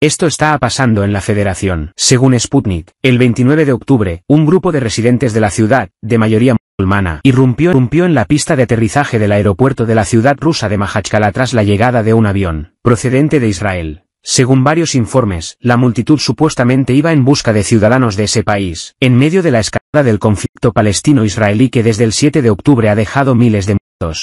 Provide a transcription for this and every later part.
Esto está pasando en la federación. Según Sputnik, el 29 de octubre, un grupo de residentes de la ciudad, de mayoría musulmana, irrumpió, en la pista de aterrizaje del aeropuerto de la ciudad rusa de Mahachkala tras la llegada de un avión, procedente de Israel. Según varios informes, la multitud supuestamente iba en busca de ciudadanos de ese país, en medio de la escalada del conflicto palestino-israelí que desde el 7 de octubre ha dejado miles de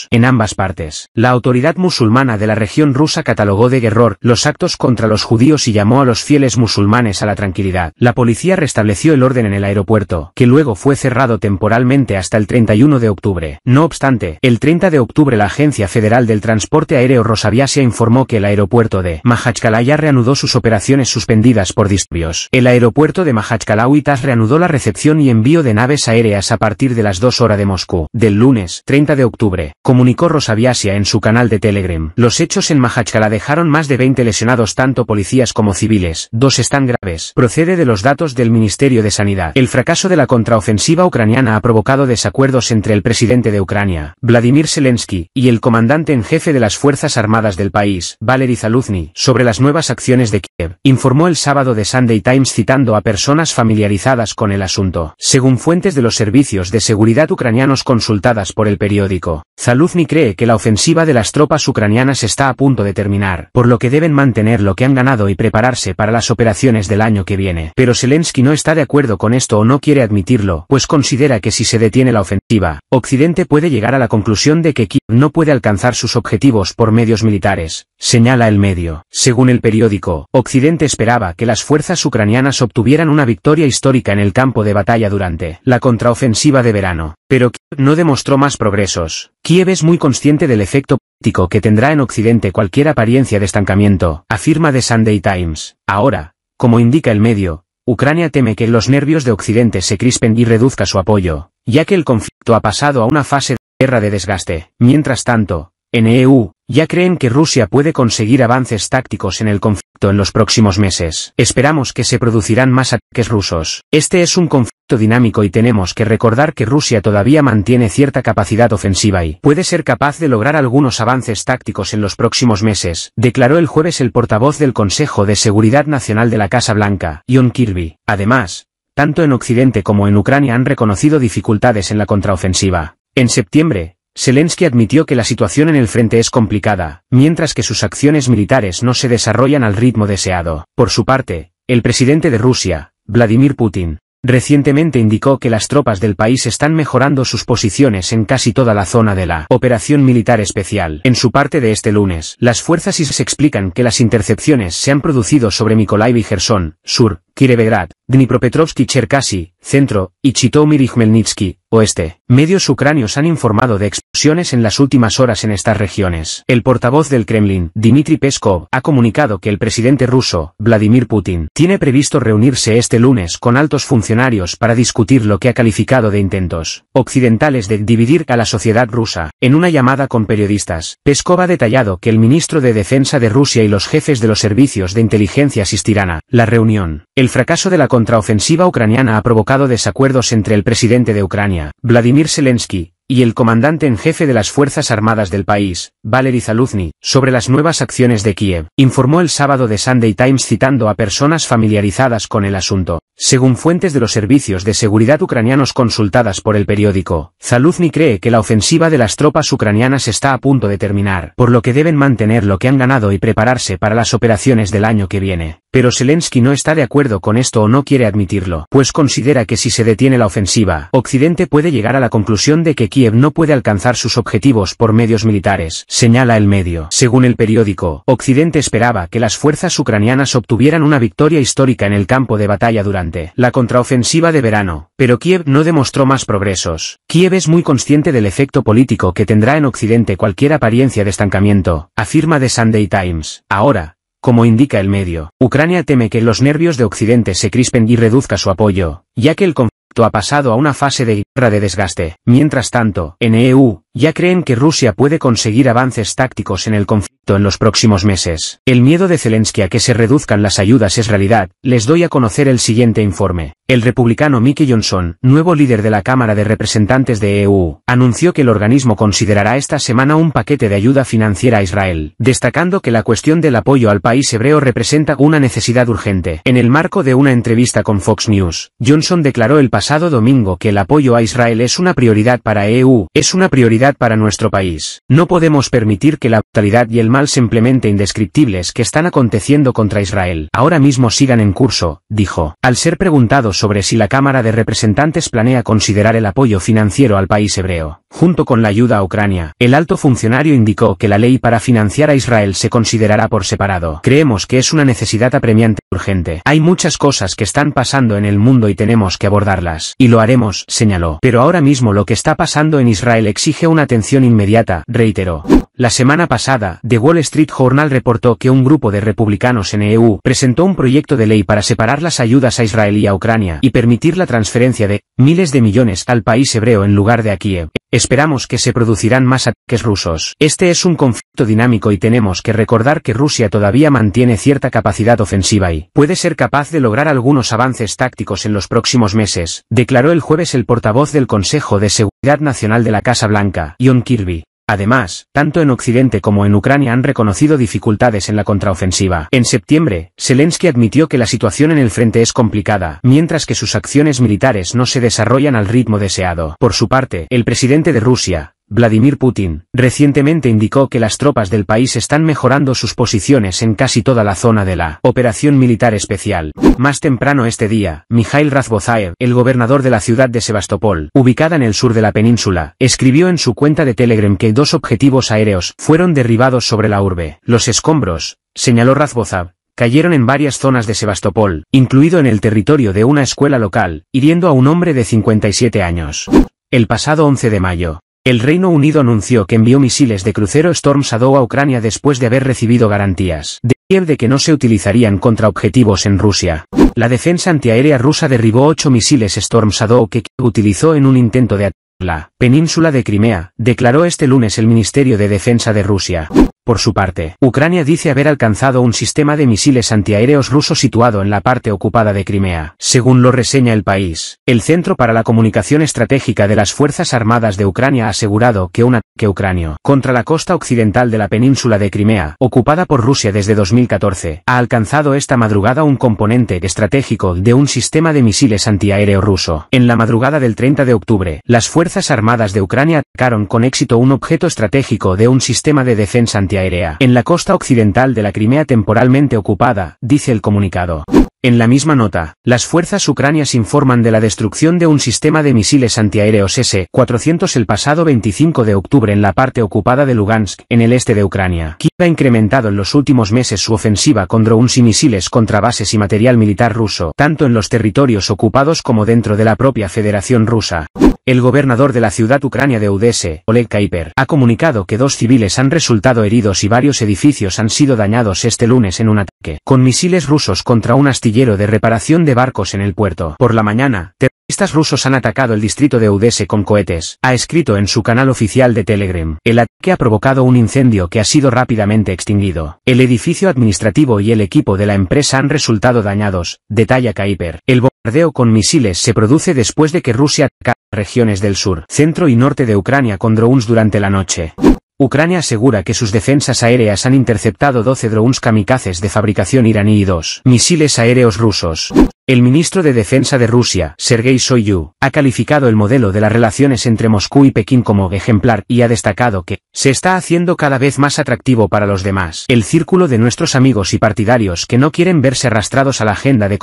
en ambas partes, la autoridad musulmana de la región rusa catalogó de error los actos contra los judíos y llamó a los fieles musulmanes a la tranquilidad. La policía restableció el orden en el aeropuerto, que luego fue cerrado temporalmente hasta el 31 de octubre. No obstante, el 30 de octubre la Agencia Federal del Transporte Aéreo Rosaviasia informó que el aeropuerto de Mahachkala ya reanudó sus operaciones suspendidas por disturbios. El aeropuerto de mahachkala Uitas reanudó la recepción y envío de naves aéreas a partir de las 2 horas de Moscú, del lunes 30 de octubre comunicó Rosaviasia en su canal de Telegram. Los hechos en Mahachkala dejaron más de 20 lesionados tanto policías como civiles, dos están graves. Procede de los datos del Ministerio de Sanidad. El fracaso de la contraofensiva ucraniana ha provocado desacuerdos entre el presidente de Ucrania, Vladimir Zelensky, y el comandante en jefe de las Fuerzas Armadas del país, Valery Zaluzny, sobre las nuevas acciones de Kiev, informó el sábado de Sunday Times citando a personas familiarizadas con el asunto, según fuentes de los servicios de seguridad ucranianos consultadas por el periódico. Zaluzny cree que la ofensiva de las tropas ucranianas está a punto de terminar, por lo que deben mantener lo que han ganado y prepararse para las operaciones del año que viene. Pero Zelensky no está de acuerdo con esto o no quiere admitirlo, pues considera que si se detiene la ofensiva, Occidente puede llegar a la conclusión de que Kiev no puede alcanzar sus objetivos por medios militares, Señala el medio. Según el periódico, Occidente esperaba que las fuerzas ucranianas obtuvieran una victoria histórica en el campo de batalla durante la contraofensiva de verano. Pero Kiev no demostró más progresos. Kiev es muy consciente del efecto político que tendrá en Occidente cualquier apariencia de estancamiento, afirma The Sunday Times. Ahora, como indica el medio, Ucrania teme que los nervios de Occidente se crispen y reduzca su apoyo, ya que el conflicto ha pasado a una fase de guerra de desgaste. Mientras tanto, en EU, ya creen que Rusia puede conseguir avances tácticos en el conflicto en los próximos meses. Esperamos que se producirán más ataques rusos. Este es un conflicto dinámico y tenemos que recordar que Rusia todavía mantiene cierta capacidad ofensiva y puede ser capaz de lograr algunos avances tácticos en los próximos meses, declaró el jueves el portavoz del Consejo de Seguridad Nacional de la Casa Blanca, John Kirby. Además, tanto en Occidente como en Ucrania han reconocido dificultades en la contraofensiva. En septiembre, Zelensky admitió que la situación en el frente es complicada, mientras que sus acciones militares no se desarrollan al ritmo deseado. Por su parte, el presidente de Rusia, Vladimir Putin, recientemente indicó que las tropas del país están mejorando sus posiciones en casi toda la zona de la operación militar especial. En su parte de este lunes, las fuerzas israelíes explican que las intercepciones se han producido sobre Mykolaiv y Gerson, sur, Kirevegrad, Dnipropetrovsky Cherkasy, centro, y Chitomir y oeste. Medios ucranios han informado de explosiones en las últimas horas en estas regiones. El portavoz del Kremlin, Dmitry Peskov, ha comunicado que el presidente ruso, Vladimir Putin, tiene previsto reunirse este lunes con altos funcionarios para discutir lo que ha calificado de intentos occidentales de dividir a la sociedad rusa. En una llamada con periodistas, Peskov ha detallado que el ministro de Defensa de Rusia y los jefes de los servicios de inteligencia asistirán a la reunión. El fracaso de la contraofensiva ucraniana ha provocado desacuerdos entre el presidente de Ucrania, Vladimir Zelensky, y el comandante en jefe de las Fuerzas Armadas del país, Valery Zaluzny, sobre las nuevas acciones de Kiev, informó el sábado de Sunday Times citando a personas familiarizadas con el asunto. Según fuentes de los servicios de seguridad ucranianos consultadas por el periódico, Zaluzny cree que la ofensiva de las tropas ucranianas está a punto de terminar, por lo que deben mantener lo que han ganado y prepararse para las operaciones del año que viene. Pero Zelensky no está de acuerdo con esto o no quiere admitirlo, pues considera que si se detiene la ofensiva, Occidente puede llegar a la conclusión de que Kiev no puede alcanzar sus objetivos por medios militares, señala el medio. Según el periódico, Occidente esperaba que las fuerzas ucranianas obtuvieran una victoria histórica en el campo de batalla durante la contraofensiva de verano, pero Kiev no demostró más progresos. Kiev es muy consciente del efecto político que tendrá en Occidente cualquier apariencia de estancamiento, afirma The Sunday Times. Ahora, como indica el medio, Ucrania teme que los nervios de Occidente se crispen y reduzca su apoyo, ya que el conflicto ha pasado a una fase de guerra de desgaste. Mientras tanto, en EU, ya creen que Rusia puede conseguir avances tácticos en el conflicto en los próximos meses. El miedo de Zelensky a que se reduzcan las ayudas es realidad, les doy a conocer el siguiente informe. El republicano Mickey Johnson, nuevo líder de la Cámara de Representantes de EU, anunció que el organismo considerará esta semana un paquete de ayuda financiera a Israel, destacando que la cuestión del apoyo al país hebreo representa una necesidad urgente. En el marco de una entrevista con Fox News, Johnson declaró el pasado domingo que el apoyo a Israel es una prioridad para EU, es una prioridad para nuestro país. No podemos permitir que la brutalidad y el mal simplemente indescriptibles que están aconteciendo contra Israel ahora mismo sigan en curso, dijo. Al ser preguntado sobre si la Cámara de Representantes planea considerar el apoyo financiero al país hebreo, junto con la ayuda a Ucrania, el alto funcionario indicó que la ley para financiar a Israel se considerará por separado. Creemos que es una necesidad apremiante urgente. Hay muchas cosas que están pasando en el mundo y tenemos que abordarlas. Y lo haremos, señaló. Pero ahora mismo lo que está pasando en Israel exige una atención inmediata, reiteró. La semana pasada, The Wall Street Journal reportó que un grupo de republicanos en EU presentó un proyecto de ley para separar las ayudas a Israel y a Ucrania y permitir la transferencia de miles de millones al país hebreo en lugar de a Kiev. Esperamos que se producirán más ataques rusos. Este es un conflicto dinámico y tenemos que recordar que Rusia todavía mantiene cierta capacidad ofensiva y puede ser capaz de lograr algunos avances tácticos en los próximos meses, declaró el jueves el portavoz del Consejo de Seguridad Nacional de la Casa Blanca, John Kirby. Además, tanto en Occidente como en Ucrania han reconocido dificultades en la contraofensiva. En septiembre, Zelensky admitió que la situación en el frente es complicada, mientras que sus acciones militares no se desarrollan al ritmo deseado. Por su parte, el presidente de Rusia, Vladimir Putin, recientemente indicó que las tropas del país están mejorando sus posiciones en casi toda la zona de la operación militar especial. Más temprano este día, Mikhail Razbozaev, el gobernador de la ciudad de Sebastopol, ubicada en el sur de la península, escribió en su cuenta de Telegram que dos objetivos aéreos fueron derribados sobre la urbe. Los escombros, señaló Razbozaev, cayeron en varias zonas de Sebastopol, incluido en el territorio de una escuela local, hiriendo a un hombre de 57 años. El pasado 11 de mayo, el Reino Unido anunció que envió misiles de crucero Storm Shadow a Ucrania después de haber recibido garantías de Kiev de que no se utilizarían contra objetivos en Rusia. La defensa antiaérea rusa derribó ocho misiles Storm Shadow que utilizó en un intento de atacar la península de Crimea, declaró este lunes el Ministerio de Defensa de Rusia. Por su parte, Ucrania dice haber alcanzado un sistema de misiles antiaéreos ruso situado en la parte ocupada de Crimea. Según lo reseña el país, el Centro para la Comunicación Estratégica de las Fuerzas Armadas de Ucrania ha asegurado que una que Ucrania, contra la costa occidental de la península de Crimea, ocupada por Rusia desde 2014, ha alcanzado esta madrugada un componente estratégico de un sistema de misiles antiaéreo ruso. En la madrugada del 30 de octubre, las Fuerzas Armadas de Ucrania atacaron con éxito un objeto estratégico de un sistema de defensa antiaérea en la costa occidental de la Crimea temporalmente ocupada, dice el comunicado. En la misma nota, las fuerzas ucranias informan de la destrucción de un sistema de misiles antiaéreos S-400 el pasado 25 de octubre en la parte ocupada de Lugansk, en el este de Ucrania. Kiev ha incrementado en los últimos meses su ofensiva con drones y misiles contra bases y material militar ruso, tanto en los territorios ocupados como dentro de la propia Federación Rusa. El gobernador de la ciudad ucrania de Udese, Oleg Kaiper, ha comunicado que dos civiles han resultado heridos y varios edificios han sido dañados este lunes en un ataque con misiles rusos contra un astillero de reparación de barcos en el puerto. Por la mañana, estas rusos han atacado el distrito de Udese con cohetes, ha escrito en su canal oficial de Telegram. El ataque ha provocado un incendio que ha sido rápidamente extinguido. El edificio administrativo y el equipo de la empresa han resultado dañados, detalla Kuiper. El bombardeo con misiles se produce después de que Rusia ataca regiones del sur, centro y norte de Ucrania con drones durante la noche. Ucrania asegura que sus defensas aéreas han interceptado 12 drones kamikazes de fabricación iraní y dos misiles aéreos rusos. El ministro de Defensa de Rusia, Sergei Soyu, ha calificado el modelo de las relaciones entre Moscú y Pekín como ejemplar y ha destacado que se está haciendo cada vez más atractivo para los demás. El círculo de nuestros amigos y partidarios que no quieren verse arrastrados a la agenda de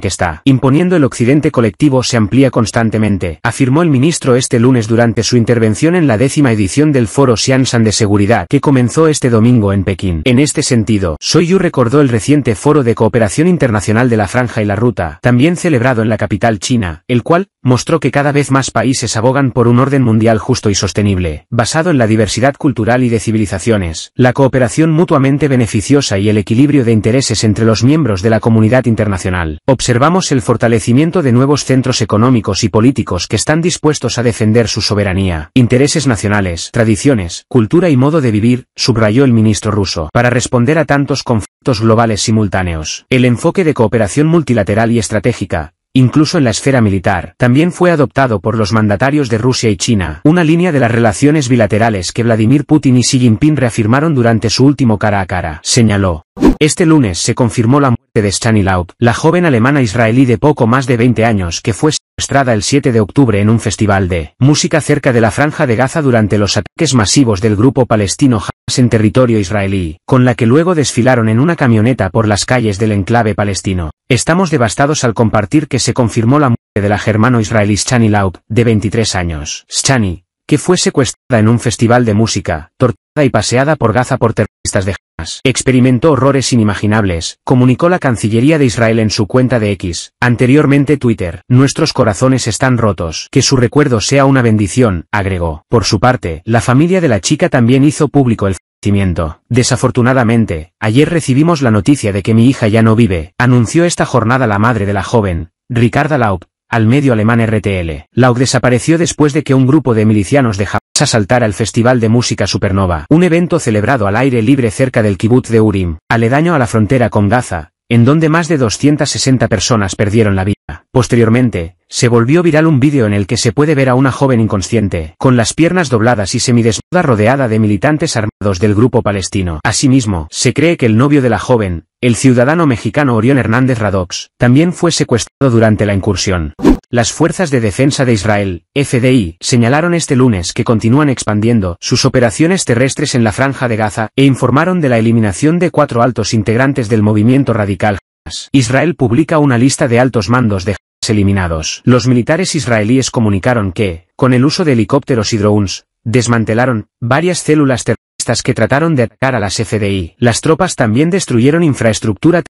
que está imponiendo el occidente colectivo se amplía constantemente, afirmó el ministro este lunes durante su intervención en la décima edición del foro San de Seguridad que comenzó este domingo en Pekín. En este sentido, Soyu recordó el reciente foro de cooperación internacional de la Franja y la Ruta, también celebrado en la capital china, el cual, mostró que cada vez más países abogan por un orden mundial justo y sostenible, basado en la diversidad cultural y de civilizaciones, la cooperación mutuamente beneficiosa y el equilibrio de intereses entre los miembros de la comunidad internacional observamos el fortalecimiento de nuevos centros económicos y políticos que están dispuestos a defender su soberanía, intereses nacionales, tradiciones, cultura y modo de vivir, subrayó el ministro ruso, para responder a tantos conflictos globales simultáneos. El enfoque de cooperación multilateral y estratégica, incluso en la esfera militar, también fue adoptado por los mandatarios de Rusia y China, una línea de las relaciones bilaterales que Vladimir Putin y Xi Jinping reafirmaron durante su último cara a cara, señaló. Este lunes se confirmó la de Shani la joven alemana israelí de poco más de 20 años que fue secuestrada el 7 de octubre en un festival de música cerca de la franja de Gaza durante los ataques masivos del grupo palestino Hamas en territorio israelí, con la que luego desfilaron en una camioneta por las calles del enclave palestino. Estamos devastados al compartir que se confirmó la muerte de la germano-israelí Shani Laub, de 23 años. Shani, que fue secuestrada en un festival de música, torturada y paseada por Gaza por terror de Experimentó horrores inimaginables, comunicó la Cancillería de Israel en su cuenta de X, anteriormente Twitter. Nuestros corazones están rotos. Que su recuerdo sea una bendición, agregó. Por su parte, la familia de la chica también hizo público el Desafortunadamente, ayer recibimos la noticia de que mi hija ya no vive, anunció esta jornada la madre de la joven, Ricarda Laub, al medio alemán RTL. Laub desapareció después de que un grupo de milicianos de Asaltar saltar al Festival de Música Supernova, un evento celebrado al aire libre cerca del kibbutz de Urim, aledaño a la frontera con Gaza, en donde más de 260 personas perdieron la vida. Posteriormente, se volvió viral un vídeo en el que se puede ver a una joven inconsciente, con las piernas dobladas y semidesnuda rodeada de militantes armados del grupo palestino. Asimismo, se cree que el novio de la joven, el ciudadano mexicano Orión Hernández Radox también fue secuestrado durante la incursión. Las Fuerzas de Defensa de Israel, FDI, señalaron este lunes que continúan expandiendo sus operaciones terrestres en la Franja de Gaza e informaron de la eliminación de cuatro altos integrantes del movimiento radical Hamas. Israel publica una lista de altos mandos de Hamas eliminados. Los militares israelíes comunicaron que, con el uso de helicópteros y drones, desmantelaron varias células terrestres que trataron de atacar a las FDI. Las tropas también destruyeron infraestructura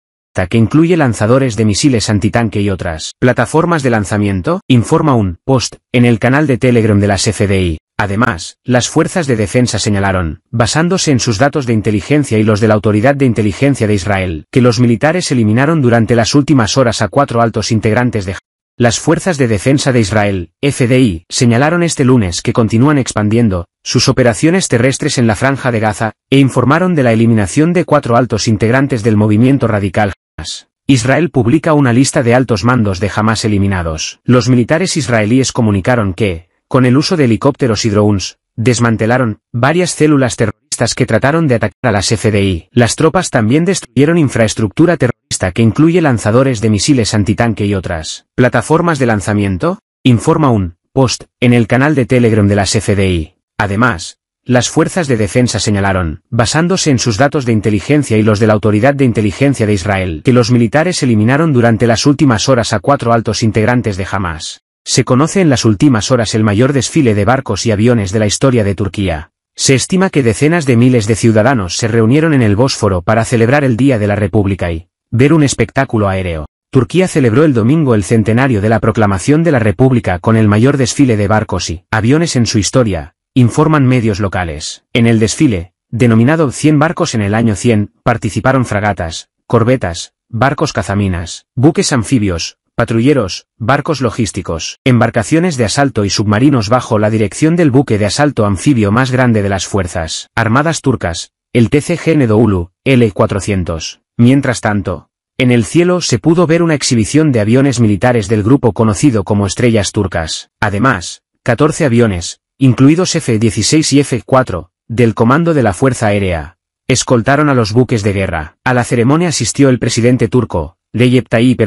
que incluye lanzadores de misiles antitanque y otras plataformas de lanzamiento, informa un post en el canal de Telegram de las FDI. Además, las fuerzas de defensa señalaron, basándose en sus datos de inteligencia y los de la Autoridad de Inteligencia de Israel, que los militares eliminaron durante las últimas horas a cuatro altos integrantes de las Fuerzas de Defensa de Israel, FDI, señalaron este lunes que continúan expandiendo sus operaciones terrestres en la Franja de Gaza, e informaron de la eliminación de cuatro altos integrantes del movimiento radical Hamas. Israel publica una lista de altos mandos de Hamas eliminados. Los militares israelíes comunicaron que, con el uso de helicópteros y drones, desmantelaron varias células terroristas que trataron de atacar a las FDI. Las tropas también destruyeron infraestructura terrorista que incluye lanzadores de misiles antitanque y otras plataformas de lanzamiento, informa un post en el canal de Telegram de las FDI. Además, las fuerzas de defensa señalaron, basándose en sus datos de inteligencia y los de la Autoridad de Inteligencia de Israel, que los militares eliminaron durante las últimas horas a cuatro altos integrantes de Hamas. Se conoce en las últimas horas el mayor desfile de barcos y aviones de la historia de Turquía. Se estima que decenas de miles de ciudadanos se reunieron en el Bósforo para celebrar el Día de la República y ver un espectáculo aéreo. Turquía celebró el domingo el centenario de la proclamación de la República con el mayor desfile de barcos y aviones en su historia, informan medios locales. En el desfile, denominado 100 barcos en el año 100, participaron fragatas, corbetas, barcos cazaminas, buques anfibios, patrulleros, barcos logísticos, embarcaciones de asalto y submarinos bajo la dirección del buque de asalto anfibio más grande de las Fuerzas Armadas Turcas, el TCG Nedoulu, L-400. Mientras tanto, en el cielo se pudo ver una exhibición de aviones militares del grupo conocido como Estrellas Turcas. Además, 14 aviones, incluidos F-16 y F-4, del comando de la Fuerza Aérea, escoltaron a los buques de guerra. A la ceremonia asistió el presidente turco, de Tayyip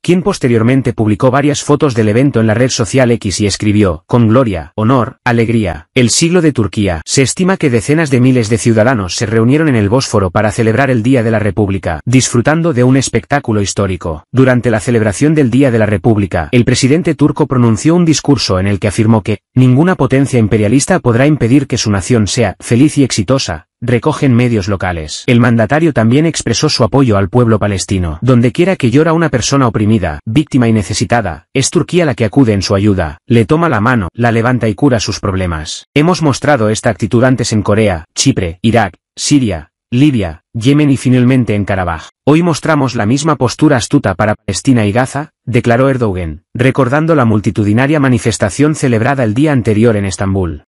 quien posteriormente publicó varias fotos del evento en la red social X y escribió, con gloria, honor, alegría, el siglo de Turquía. Se estima que decenas de miles de ciudadanos se reunieron en el Bósforo para celebrar el Día de la República, disfrutando de un espectáculo histórico. Durante la celebración del Día de la República, el presidente turco pronunció un discurso en el que afirmó que, ninguna potencia imperialista podrá impedir que su nación sea feliz y exitosa, recogen medios locales. El mandatario también expresó su apoyo al pueblo palestino. Donde quiera que llora una persona oprimida, víctima y necesitada, es Turquía la que acude en su ayuda, le toma la mano, la levanta y cura sus problemas. Hemos mostrado esta actitud antes en Corea, Chipre, Irak, Siria, Libia, Yemen y finalmente en Karabaj. Hoy mostramos la misma postura astuta para Palestina y Gaza, declaró Erdogan, recordando la multitudinaria manifestación celebrada el día anterior en Estambul.